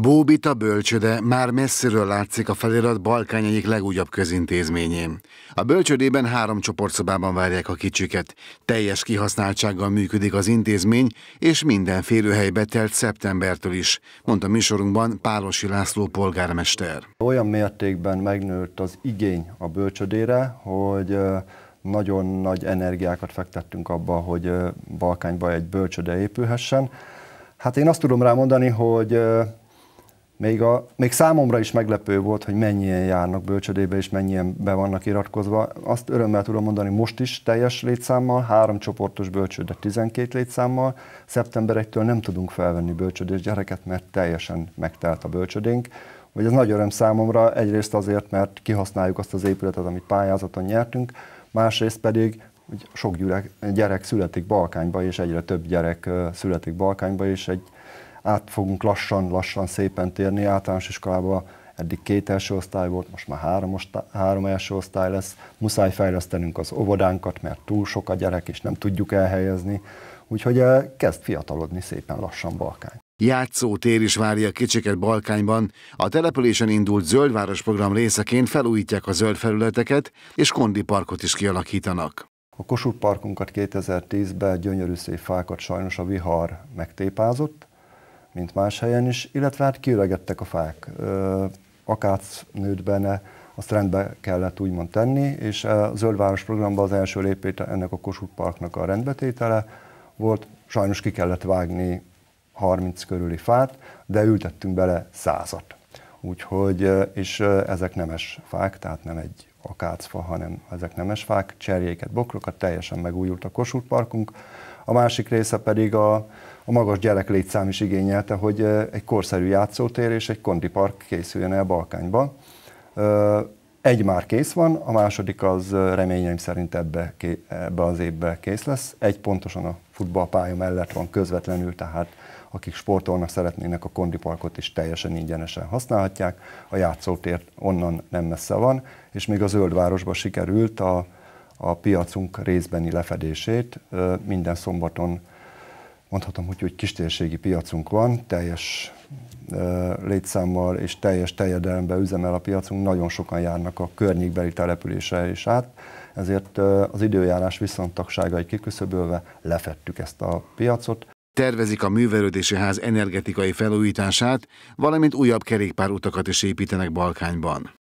Bóbita bölcsöde már messziről látszik a felirat Balkány egyik legújabb közintézményén. A bölcsödében három csoportszobában várják a kicsiket. Teljes kihasználtsággal működik az intézmény, és minden férőhely betelt szeptembertől is, mondta műsorunkban Pálosi László polgármester. Olyan mértékben megnőtt az igény a bölcsödére, hogy nagyon nagy energiákat fektettünk abba, hogy Balkányba egy bölcsöde épülhessen. Hát én azt tudom rá mondani, hogy még, a, még számomra is meglepő volt, hogy mennyien járnak bölcsödébe, és mennyien be vannak iratkozva. Azt örömmel tudom mondani most is teljes létszámmal, három csoportos de 12 létszámmal. Szeptember 1-től nem tudunk felvenni bölcsödés gyereket, mert teljesen megtelt a bölcsödénk. Vagy ez nagy öröm számomra, egyrészt azért, mert kihasználjuk azt az épületet, amit pályázaton nyertünk, másrészt pedig hogy sok gyerek, gyerek születik Balkányba, és egyre több gyerek születik Balkányba, és egy át fogunk lassan-lassan szépen térni általános iskolába eddig két első osztály volt, most már három, osztály, három első osztály lesz. Muszáj fejlesztenünk az óvodánkat, mert túl sok a gyerek, és nem tudjuk elhelyezni. Úgyhogy eh, kezd fiatalodni szépen lassan Balkány. Játszótér is várja kicsiket Balkányban. A településen indult Zöldváros program részeként felújítják a zöld felületeket, és parkot is kialakítanak. A Kossuth Parkunkat 2010-ben gyönyörű szép fákat sajnos a vihar megtépázott, mint más helyen is, illetve hát kiüregettek a fák. Akác nőtt benne, azt rendbe kellett úgymond tenni, és a Zöldváros programban az első lépét ennek a Kossuth Parknak a rendbetétele volt. Sajnos ki kellett vágni 30 körüli fát, de ültettünk bele százat. Úgyhogy, és ezek nemes fák, tehát nem egy akácfa, hanem ezek nemes fák, cserjéket, bokrokat, teljesen megújult a Kossuth Parkunk a másik része pedig a, a magas létszám is igényelte, hogy egy korszerű játszótér és egy park készüljön el Balkányba. Egy már kész van, a második az reményeim szerint ebbe, ebbe az évbe kész lesz. Egy pontosan a futballpálya mellett van közvetlenül, tehát akik sportolnak szeretnének, a kondi parkot is teljesen ingyenesen használhatják. A játszótért onnan nem messze van, és még a Zöldvárosban sikerült a a piacunk részbeni lefedését. Minden szombaton mondhatom, hogy úgy kistérségi piacunk van, teljes létszámmal és teljes teljedelemben üzemel a piacunk, nagyon sokan járnak a környékbeli településre is át, ezért az időjárás viszontagságai kiküszöbölve lefettük ezt a piacot. Tervezik a művelődési ház energetikai felújítását, valamint újabb kerékpárutakat is építenek Balkányban.